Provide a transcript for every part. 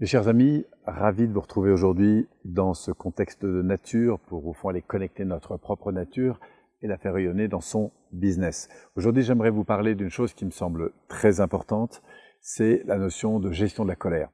Mes chers amis, ravi de vous retrouver aujourd'hui dans ce contexte de nature pour au fond aller connecter notre propre nature et la faire rayonner dans son business. Aujourd'hui, j'aimerais vous parler d'une chose qui me semble très importante, c'est la notion de gestion de la colère.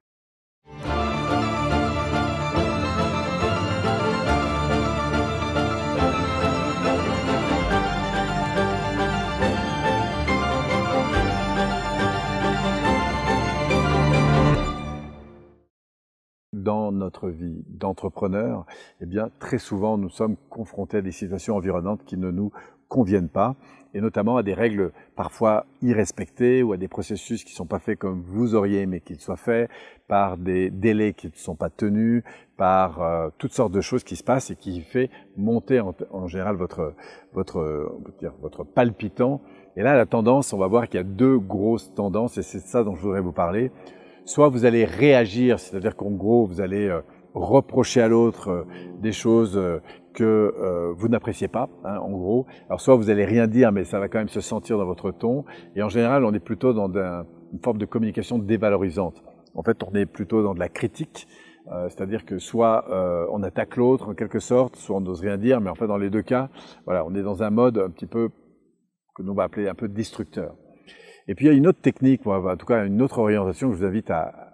dans notre vie d'entrepreneur, eh bien, très souvent, nous sommes confrontés à des situations environnantes qui ne nous conviennent pas, et notamment à des règles parfois irrespectées ou à des processus qui ne sont pas faits comme vous auriez aimé qu'ils soient faits, par des délais qui ne sont pas tenus, par euh, toutes sortes de choses qui se passent et qui fait monter en, général votre, votre, dire, votre palpitant. Et là, la tendance, on va voir qu'il y a deux grosses tendances, et c'est ça dont je voudrais vous parler soit vous allez réagir, c'est-à-dire qu'en gros, vous allez euh, reprocher à l'autre euh, des choses euh, que vous n'appréciez pas, hein, en gros. Alors soit vous allez rien dire, mais ça va quand même se sentir dans votre ton. Et en général, on est plutôt dans une forme de communication dévalorisante. En fait, on est plutôt dans de la critique. C'est-à-dire que soit on attaque l'autre en quelque sorte, soit on n'ose rien dire, mais en fait dans les deux cas, voilà, on est dans un mode un petit peu que nous va appeler un peu destructeur. Et puis il y a une autre technique, en tout cas une autre orientation que je vous invite à,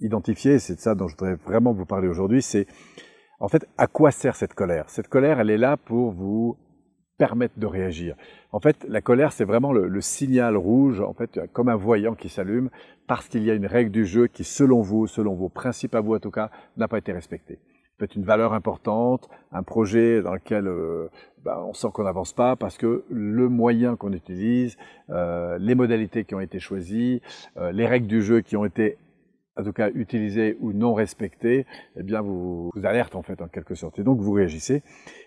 identifier, c'est de ça dont je voudrais vraiment vous parler aujourd'hui, c'est en fait à quoi sert cette colère Cette colère, elle est là pour vous permettre de réagir. En fait, la colère, c'est vraiment le, le, signal rouge, en fait, comme un voyant qui s'allume, parce qu'il y a une règle du jeu qui, selon vous, selon vos principes à vous en tout cas, n'a pas été respectée peut-être une valeur importante, un projet dans lequel euh, bah, on sent qu'on n'avance pas parce que le moyen qu'on utilise, euh, les modalités qui ont été choisies, euh, les règles du jeu qui ont été en tout cas utilisées ou non respectées, eh bien vous, vous alerte en fait en quelque sorte. Et donc vous réagissez.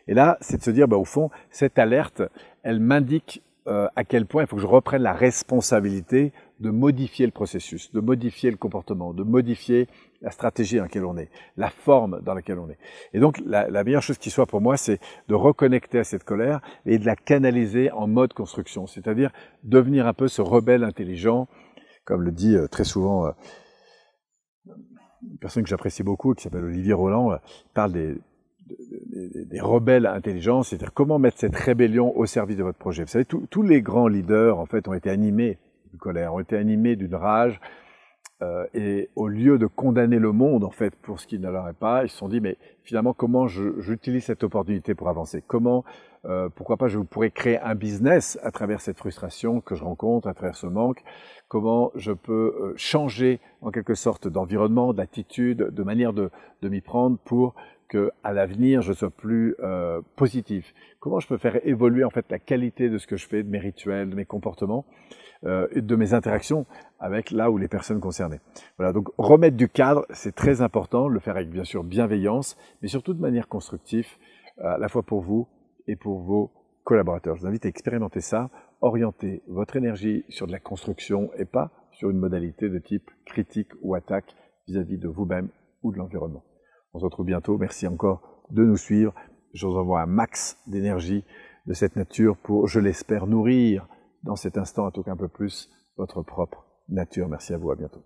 Et là, c'est de se dire, bah, au fond, cette alerte, elle m'indique euh, à quel point il faut que je reprenne la responsabilité de modifier le processus, de modifier le comportement, de modifier la stratégie dans laquelle on est, la forme dans laquelle on est. Et donc la, meilleure chose qui soit pour moi, c'est de reconnecter à cette colère et de la canaliser en mode construction, c'est-à-dire devenir un peu ce rebelle intelligent, comme le dit euh, très souvent euh, une personne que j'apprécie beaucoup, qui s'appelle Olivier Roland, euh, parle des, rebelles intelligents, c'est-à-dire comment mettre cette rébellion au service de votre projet. Vous savez, tous les grands leaders, en fait, ont été animés colère, ont été animés d'une rage. Euh, et au lieu de condamner le monde, en fait, pour ce qui ne leur est pas, ils se sont dit, mais finalement, comment j'utilise cette opportunité pour avancer Comment, euh, pourquoi pas, je pourrais créer un business à travers cette frustration que je rencontre, à travers ce manque Comment je peux euh, changer, en quelque sorte, d'environnement, d'attitude, de manière de, de m'y prendre pour qu'à l'avenir, je sois plus euh, positif Comment je peux faire évoluer en fait la qualité de ce que je fais, de mes rituels, de mes comportements euh, de mes interactions avec là où les personnes concernées. Voilà, donc remettre du cadre, c'est très important, le faire avec bien sûr bienveillance, mais surtout de manière constructive, à la fois pour vous et pour vos collaborateurs. Je vous invite à expérimenter ça, orienter votre énergie sur de la construction et pas sur une modalité de type critique ou attaque vis à -vis de vous-même ou de l'environnement. On se retrouve bientôt. Merci encore de nous suivre. Je vous envoie un max d'énergie de cette nature pour, je l'espère, nourrir dans cet instant, en tout cas un peu plus, votre propre nature. Merci à vous. À bientôt.